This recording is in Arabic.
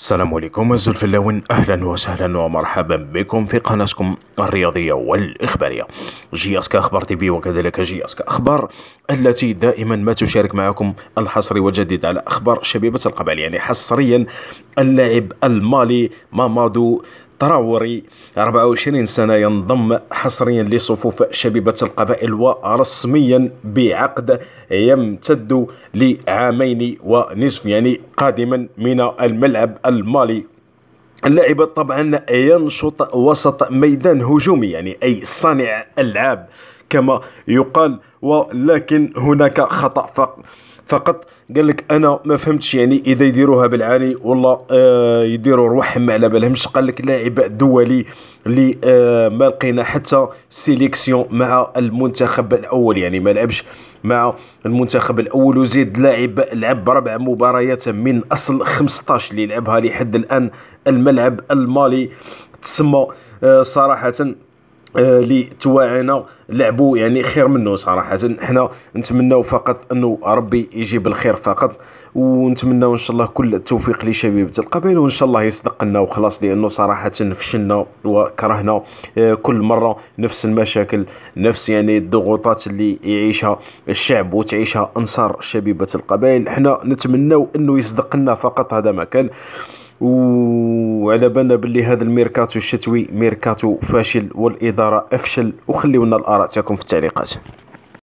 السلام عليكم الزلف اللون اهلا وسهلا ومرحبا بكم في قناتكم الرياضيه والاخباريه جي اسكا اخبار تي في وكذلك جي اسكا اخبار التي دائما ما تشارك معكم الحصري والجديد على اخبار شبيبه القبائل يعني حصريا اللاعب المالي مامادو طراوري 24 سنة ينضم حصريا لصفوف شبيبة القبائل ورسميا بعقد يمتد لعامين ونصف يعني قادما من الملعب المالي اللاعب طبعا ينشط وسط ميدان هجومي يعني أي صانع ألعاب كما يقال ولكن هناك خطأ فقط قال لك انا ما فهمتش يعني اذا يديروها بالعالي والله آه يديروا روحهم ما على بالهمش قال لك لاعب دولي اللي آه ما لقينا حتى سيليكسيون مع المنتخب الاول يعني ما لعبش مع المنتخب الاول وزيد لاعب لعب ربع مباريات من اصل 15 اللي لعبها لحد الان الملعب المالي تسمى آه صراحه اللي آه، تواعنا لعبوا يعني خير منه صراحه حنا نتمناو فقط انه ربي يجيب الخير فقط ونتمناو ان شاء الله كل التوفيق لشبيبه القبيل وان شاء الله يصدق لنا وخلاص لانه صراحه فشلنا وكرهنا آه، كل مره نفس المشاكل نفس يعني الضغوطات اللي يعيشها الشعب وتعيشها انصار شبيبه القبائل حنا نتمناو انه يصدق لنا فقط هذا ما كان وعلى بالنا باللي هذا الميركاتو الشتوي ميركاتو فاشل والاداره افشل وخليونا تاعكم في التعليقات